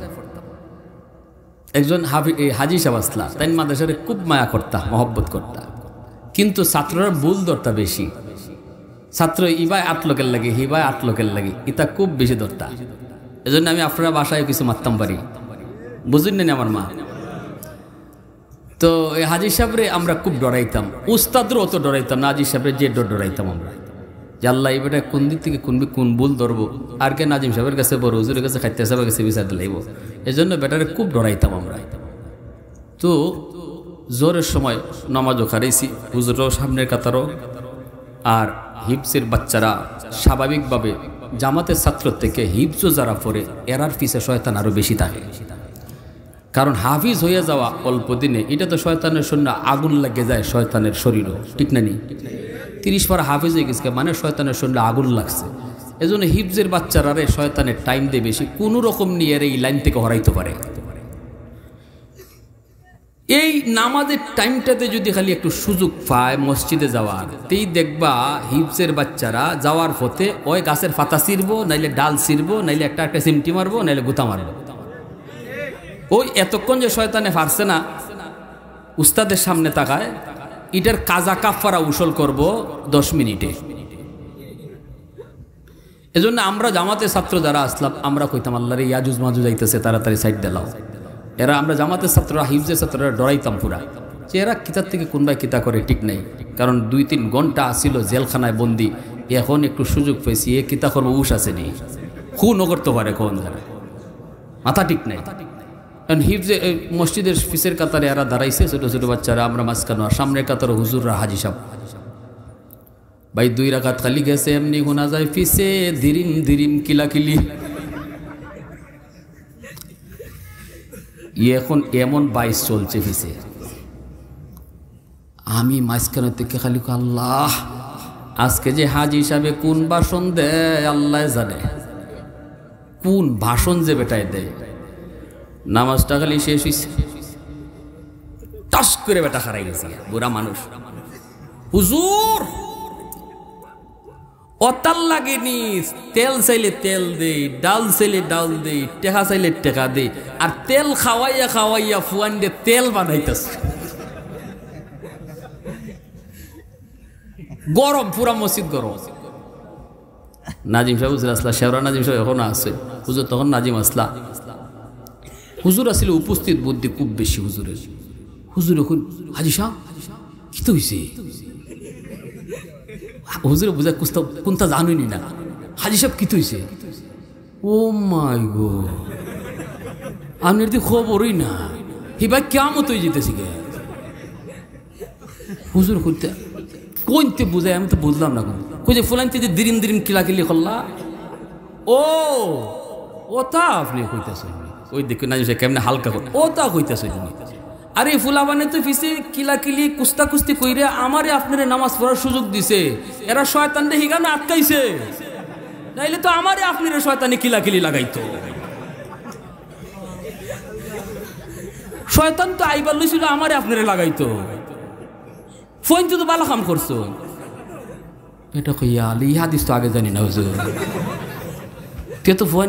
একজন হাফি হাজি সাহেব আসলা তাই মাদ্রাসারে খুব মায়া করতা মহব্বত করতা কিন্তু ছাত্ররা ভুল দরতা বেশি ছাত্র ইবাই আট লোকের লাগে হিবাই আট লোকের লাগে ইতা খুব বেশি দরতা এজন্য আমি আপনার বাসায় কিছু মারতাম পারি বুঝুন না আমার মা তো এই হাজির সাহেবরে আমরা খুব ডরাইতাম উস্তাদরও অত ডরাইতাম না হাজির সাহেবরে যে ডর ডরাইতাম আমরা যে আল্লাহ এবারে কোন দিক থেকে কোন কোন ভুল ধরবো আর কে নাজিম সাহেবের কাছে বড় হুজুরের কাছে খাইতে সাহেবের কাছে বিচার দিলাইব এই জন্য বেটারে খুব ডরাইতাম আমরা তো জোরের সময় নমাজও খারেছি হুজুরও সামনের কাতারও আর হিপসের বাচ্চারা স্বাভাবিকভাবে জামাতের ছাত্র থেকে হিপসও যারা পড়ে এরার ফিসে শয়তান আরও বেশি থাকে কারণ হাফিজ হয়ে যাওয়া অল্প দিনে এটা তো শয়তানের সৈন্য আগুন লাগে যায় শয়তানের শরীরও ঠিক না নি তিরিশ পর হাফিজ হয়ে গেছে মানে শয়তানের সৈন্য আগুন লাগছে এজন্য হিপজের বাচ্চারা রে শয়তানের টাইম দিয়ে বেশি কোনো রকম নিয়ে এর এই লাইন থেকে হরাইতে পারে এই নামাজের টাইমটাতে যদি খালি একটু সুযোগ পায় মসজিদে যাওয়ার তেই দেখবা হিপসের বাচ্চারা যাওয়ার পথে ওই গাছের পাতা ছিঁড়বো নাইলে ডাল ছিঁড়বো নাইলে একটা একটা সিমটি মারবো নাইলে গুতা মারবো ওই এতক্ষণ যে শয়তানে ফারছে না উস্তাদের সামনে তাকায় ইটার কাজা কাফারা উসল করব দশ মিনিটে এজন্য আমরা জামাতে ছাত্র যারা আসলাম আমরা কইতাম আল্লাহরে ইয়াজুজ মাজুজ আইতেছে তাড়াতাড়ি সাইড দেলাও এরা আমরা জামাতের ছাত্ররা হিফজের ছাত্ররা ডরাইতাম পুরা যে এরা কিতার থেকে কোন ভাই কিতা করে ঠিক নেই কারণ দুই তিন ঘন্টা আসিল জেলখানায় বন্দি এখন একটু সুযোগ পেয়েছি এ কিতা করবো উস আসেনি খুনও করতে পারে কোন যারা মাথা ঠিক নেই কারণ হিফজে মসজিদের ফিসের কাতারে এরা দাঁড়াইছে ছোটো ছোটো বাচ্চারা আমরা মাঝখানো সামনের কাতারে হুজুররা হাজি সাহ ভাই দুই রাখাত খালি গেছে এমনি গোনা যায় ফিসে ধিরিম ধিরিম কিলাকিলি এখন এমন বাইশ চলছে ফিসে আমি মাঝখানে থেকে খালি আল্লাহ আজকে যে হাজি হিসাবে কোন বাসন দেয় আল্লাহ জানে কোন ভাষণ যে বেটায় দেয় নামাজটা খালি শেষ হয়েছে টাস করে বেটা হারাই গেছে বুড়া মানুষ হুজুর অতাল লাগে নিস তেল চাইলে তেল দেই ডাল চাইলে ডাল দেই টেকা চাইলে টেকা দেই আর তেল খাওয়াইয়া খাওয়াইয়া ফুয়ান দিয়ে তেল বানাইতেস গরম পুরা মসজিদ গরম নাজিম সাহেব হুজুর আসলা শেওরা নাজিম সাহেব এখনো আছে হুজুর তখন নাজিম আসলা হুজুর আসলে উপস্থিত বুদ্ধি খুব বেশি হুজুরের হুজুর এখন হাজি সাহ কি তো হয়েছে হুজুরে বুঝা কুস্তা কোনটা জানুই না হাজি সব কি তুইছে ও মাই গো আপনার খবরই না হি ভাই কেমন তুই যেতেছি গে হুজুর খুঁজতে কোনতে বুঝাই আমি তো বুঝলাম না কোন খুঁজে ফুলাইতে যে দিরিম দিরিম কিলি করলা ও ওটা আপনি কইতেছেন ওই দেখুন না কেমনে হালকা ওটা কইতেছে কইতেছেন আরে ফুলাবানে তো ফিসে কিলাকিলি কুস্তা কুস্তি কইরে আমারে আপনারে নামাজ পড়ার সুযোগ দিছে এরা শয়তানরে হিগানে আটকাইছে নাইলে তো আমারে আপনারে শয়তানে কিলাকিলি লাগাইতো শয়তান তো আইবার লইছিল আমারে আপনারে লাগাইতো ফোন তো বালা কাম করছো এটা কইয়া আলি হাদিস তো আগে জানি না হুজুর তে তো ফোন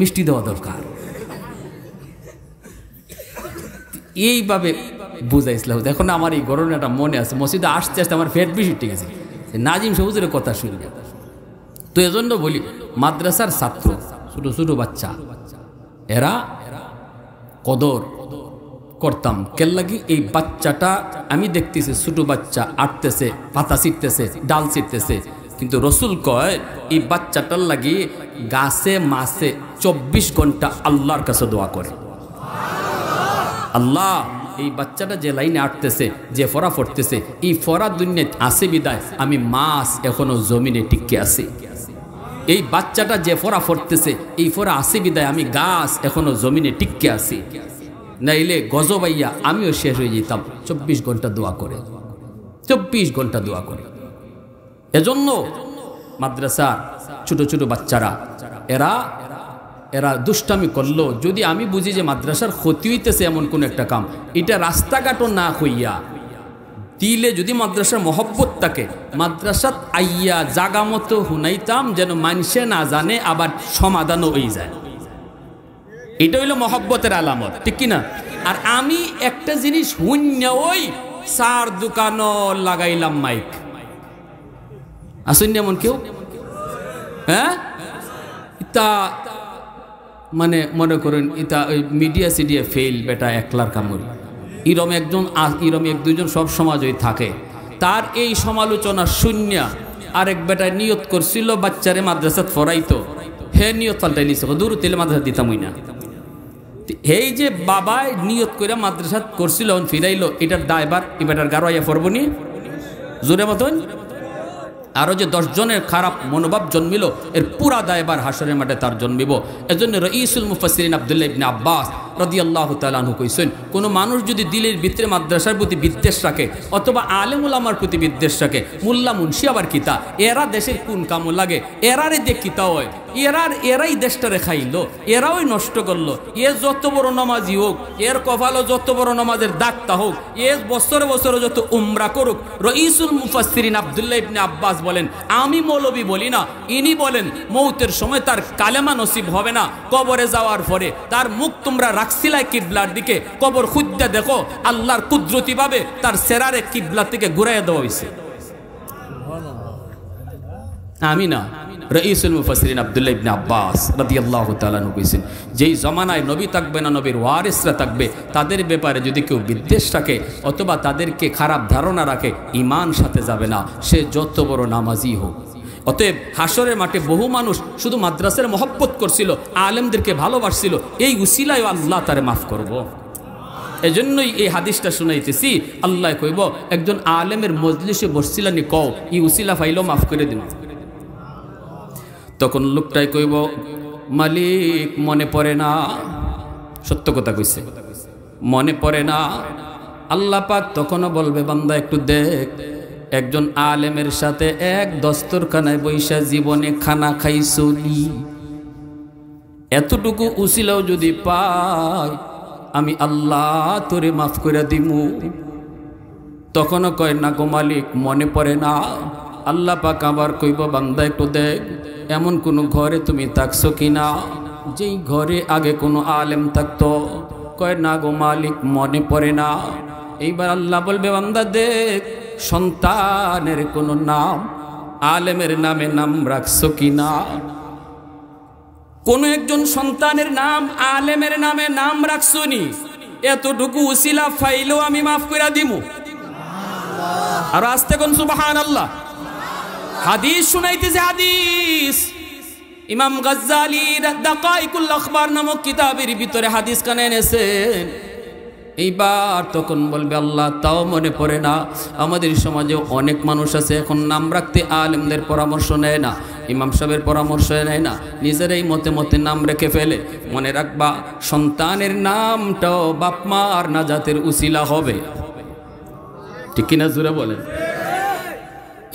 মিষ্টি দেওয়া দরকার এইভাবে বুঝাইছিলাম এখন আমার এই ঘটনাটা মনে আছে মসজিদে আসতে আসতে আমার ফেট বেশি ঠিক আছে নাজিম সবুজের কথা শুনবে তো এজন্য বলি মাদ্রাসার ছাত্র ছোট ছোট বাচ্চা এরা কদর করতাম লাগি এই বাচ্চাটা আমি দেখতেছি ছোট বাচ্চা আটতেছে পাতা ছিটতেছে ডাল ছিটতেছে কিন্তু রসুল কয় এই বাচ্চাটার লাগি গাছে মাসে চব্বিশ ঘন্টা আল্লাহর কাছে দোয়া করে আল্লাহ এই বাচ্চাটা যে লাইনে আটতেছে যে ফরা ফরতেছে এই ফরা দুনিয়া আসে বিদায় আমি মাস এখনো জমিনে টিকে আছি এই বাচ্চাটা যে ফরা ফটতেছে এই ফরা আসে বিদায় আমি গাছ এখনো জমিনে টিকে আছি নাইলে গজবাইয়া আমিও শেষ হয়ে যেতাম চব্বিশ ঘন্টা দোয়া করে চব্বিশ ঘন্টা দোয়া করে এজন্য মাদ্রাসা ছোট ছোট বাচ্চারা এরা এরা দুষ্টামি করলো যদি আমি বুঝি যে মাদ্রাসার ক্ষতি হইতেছে এমন কোন একটা কাম এটা রাস্তাঘাটও না হইয়া দিলে যদি মাদ্রাসার মহব্বত থাকে মাদ্রাসাত আইয়া জাগা মতো হুনাইতাম যেন মানুষে না জানে আবার সমাধানও হয়ে যায় এটা হইল মহব্বতের আলামত ঠিক কিনা আর আমি একটা জিনিস শূন্য ওই সার দোকানও লাগাইলাম মাইক আসুন এমন কেউ হ্যাঁ তা মানে মনে করেন এটা ওই মিডিয়া সিডিয়া ফেল বেটা একলার কামড় ইরম একজন ইরম এক দুজন সব সমাজ ওই থাকে তার এই সমালোচনা শূন্য আরেক বেটা নিয়ত করছিল বাচ্চারে মাদ্রাসাত ফরাইতো হে নিয়ত পাল্টাই নিছে দূর তেলে মাদ্রাসা দিতামই না এই যে বাবায় নিয়ত করে মাদ্রাসাত করছিল ফিরাইলো এটার দায়বার এ বেটার গারোয়া ফরবনি জোরে মতন আরও যে দশজনের খারাপ মনোভাব জন্মিল এর পুরা দায়বার হাসরের মাঠে তার জন্মিব এজন্য রঈসুল মুফাসিরিন আবদুল্লা ইবনে আব্বাস রদি আল্লাহ তালাহু কইসেন কোনো মানুষ যদি দিলের ভিতরে মাদ্রাসার প্রতি বিদ্বেষ রাখে অথবা আলেমুলামার প্রতি বিদ্বেষ রাখে মোল্লা মুন্সি আবার কিতা এরা দেশের কোন কামো লাগে এরারে দেখ কিতা হয় এরার এরাই দেশটা রেখাইল এরাই নষ্ট করলো এ যত বড় নমাজি হোক এর কপালও যত বড় নমাজের দাগটা হোক এ বছরে বছরে যত উমরা করুক রইসুল মুফাসরিন আবদুল্লাহ ইবনে আব্বাস বলেন আমি মৌলবী বলি না ইনি বলেন মৌতের সময় তার কালেমা নসিব হবে না কবরে যাওয়ার পরে তার মুখ তোমরা রাখছিলাই কিবলার দিকে কবর খুদ্া দেখো আল্লাহর কুদরতিভাবে তার সেরারে কিবলার থেকে ঘুরাইয়া দেওয়া হয়েছে আমি না রঈসুল মুফাসরিন আবদুল্লা ইবনে আব্বাস রাদি আল্লাহ তালানু কইছেন যেই জমানায় নবী থাকবে না নবীর ওয়ারিসরা থাকবে তাদের ব্যাপারে যদি কেউ বিদ্বেষ রাখে অথবা তাদেরকে খারাপ ধারণা রাখে ইমান সাথে যাবে না সে যত বড় নামাজি হোক অতএব হাসরের মাঠে বহু মানুষ শুধু মাদ্রাসের মহব্বত করছিল আলেমদেরকে ভালোবাসছিল এই উসিলায় আল্লাহ তারে মাফ করব। এজন্যই এই হাদিসটা শুনাইতেছি আল্লাহ কইব একজন আলেমের মজলিসে বসছিলেন কও ই উসিলা ফাইলেও মাফ করে দিন তখন লোকটাই কইব মালিক মনে পড়ে না সত্য কথা কইছে মনে পড়ে না আল্লাহ পাক তখনও বলবে বান্দা একটু দেখ একজন আলেমের সাথে এক দস্তরখানায় বৈশা জীবনে খানা খাই চলি এতটুকু উচিলাও যদি পাই আমি আল্লাহ তোরে মাফ করে দিমু তখনও কয় না গো মালিক মনে পড়ে না আল্লাহ পাক আবার কইব বান্দা একটু দেখ এমন কোনো ঘরে তুমি থাকছো কি না যেই ঘরে আগে কোনো আলেম থাকতো কয় না গো মালিক মনে পড়ে না এইবার আল্লাহ বলবে বান্দা দেখ সন্তানের কোনো নাম আলেমের নামে নাম রাখছো কি না কোনো একজন সন্তানের নাম আলেমের নামে নাম রাখছো নি এতটুকু উসিলা ফাইলেও আমি মাফ করে দিব আর আসতে কোন সুবাহান আল্লাহ হাদিস শুনাইতেছে হাদিস ইমাম গজ্জালির দাকাইকুল আখবার নামক কিতাবের ভিতরে হাদিস কানে এনেছেন এইবার তখন বলবে আল্লাহ তাও মনে পড়ে না আমাদের সমাজে অনেক মানুষ আছে এখন নাম রাখতে আলেমদের পরামর্শ নেয় না ইমাম সাহেবের পরামর্শ নেয় না নিজেরাই মতে মতে নাম রেখে ফেলে মনে রাখবা সন্তানের নামটাও বাপমার জাতের উসিলা হবে ঠিক কিনা জুড়ে বলেন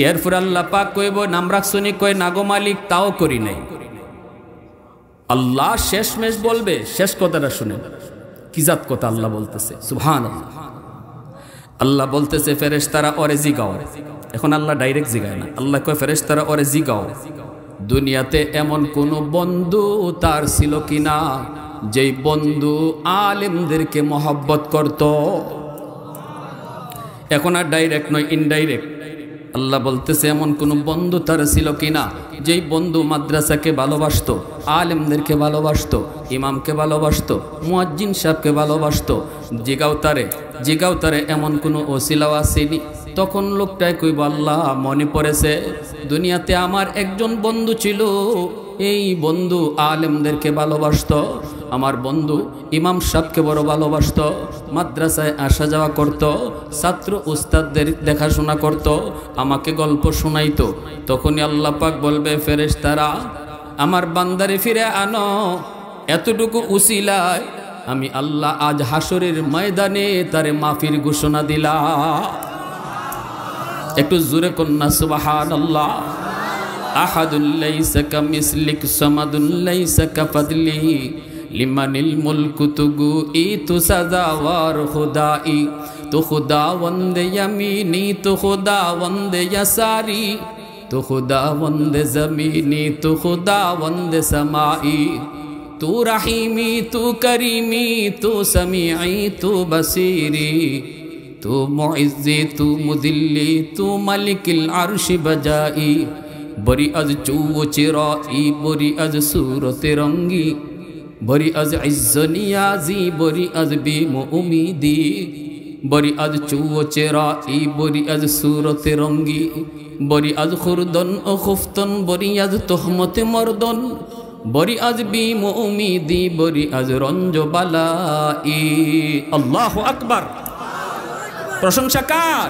এরপর আল্লাহ পাক কইব নাম রাখছনি কয় নাগো মালিক তাও করি নাই আল্লাহ শেষ মেশ বলবে শেষ কথাটা শুনে কিজাত কথা আল্লাহ বলতেছে সুহান আল্লাহ বলতেছে ফেরেশ তারা অরে জিগাও এখন আল্লাহ ডাইরেক্ট জিগায় না আল্লাহ কয় ফেরেশ তারা অরে জিগাও দুনিয়াতে এমন কোনো বন্ধু তার ছিল কিনা যেই বন্ধু আলেমদেরকে মহব্বত করত এখন আর ডাইরেক্ট নয় ইনডাইরেক্ট আল্লাহ বলতেছে এমন কোনো বন্ধু তার ছিল কিনা যেই বন্ধু মাদ্রাসাকে ভালোবাসত আলেমদেরকে ভালোবাসত ইমামকে ভালোবাসত মুয়াজ্জিন সাহেবকে ভালোবাসত জিগাও তারে জিগাও তারে এমন কোনো ওসিলাও আসেনি তখন লোকটাই কইব আল্লাহ মনে পড়েছে দুনিয়াতে আমার একজন বন্ধু ছিল এই বন্ধু আলেমদেরকে ভালোবাসত আমার বন্ধু ইমাম সাহকে বড় ভালোবাসত মাদ্রাসায় আসা যাওয়া করত ছাত্র উস্তাদদের দেখাশোনা করত আমাকে গল্প শোনাইত তখনই আল্লাহ পাক বলবে ফেরেস তারা আমার বান্দারে ফিরে আনো এতটুকু উসিলায় আমি আল্লাহ আজ হাসরের ময়দানে তারে মাফির ঘোষণা দিলা একটু জোরে কন্যা সুবাহান আল্লাহ আহাদুল লাইসা কামিসলিক সামাদুল লাইসা কাফাদলিহি লিমানিল মুলকু তুগু ই তু সাজাওয়ার খুদাই তু খুদা বন্দে ইয়ামিনি তু খুদা বন্দে ইয়াসারি তু খুদা বন্দে জমিনি তু খুদা বন্দে সামাই তু রাহিমি তু করিমি তু সমিআই তু বসিরি তু মুইজ্জি তু মুদিল্লি তু মালিকিল আরশি বজাই বরি আজ চৌ চের ই বরি আজ সুরতে রঙ্গি বরি আজ ইজ্জনিয়াজি বরি আজ বিম উমিদি বরি আজ চৌ চেরা ই বরি আজ সুরতে রঙ্গি বরি আজ খুরদন ও খুফতন বরি আজ তোহমতে মর্দন বরি আজ বিম উমিদি বরি আজ বালা ই আল্লাহ আকবর প্রশংসা কার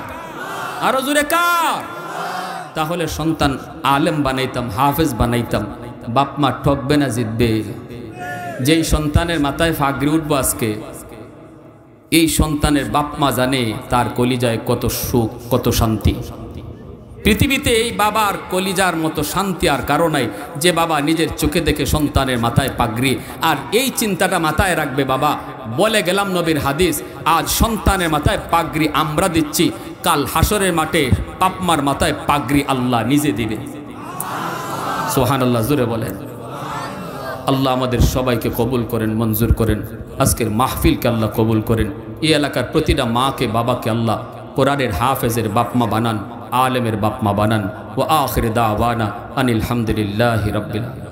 আরো জুড়ে কার তাহলে সন্তান আলেম বানাইতাম হাফেজ বানাইতাম বাপ মা ঠকবে না জিতবে যেই সন্তানের মাথায় ফাগরি উঠবো আজকে এই সন্তানের বাপ মা জানে তার কলিজায় কত সুখ কত শান্তি পৃথিবীতে এই বাবার কলিজার মতো শান্তি আর কারো নাই যে বাবা নিজের চোখে দেখে সন্তানের মাথায় পাগড়ি আর এই চিন্তাটা মাথায় রাখবে বাবা বলে গেলাম নবীর হাদিস আজ সন্তানের মাথায় পাগড়ি আমরা দিচ্ছি কাল হাসরের মাঠে পাপমার মাথায় পাগড়ি আল্লাহ নিজে দিবে সোহান আল্লাহ জুড়ে বলেন আল্লাহ আমাদের সবাইকে কবুল করেন মঞ্জুর করেন আজকের মাহফিলকে আল্লাহ কবুল করেন এই এলাকার প্রতিটা মাকে বাবাকে আল্লাহ কোরআনের হাফেজের বাপমা বানান আলেমের বাপ মা বানান ও আখির দাওয়ানা আনিল হামদুলিল্লাহ রবিল্লা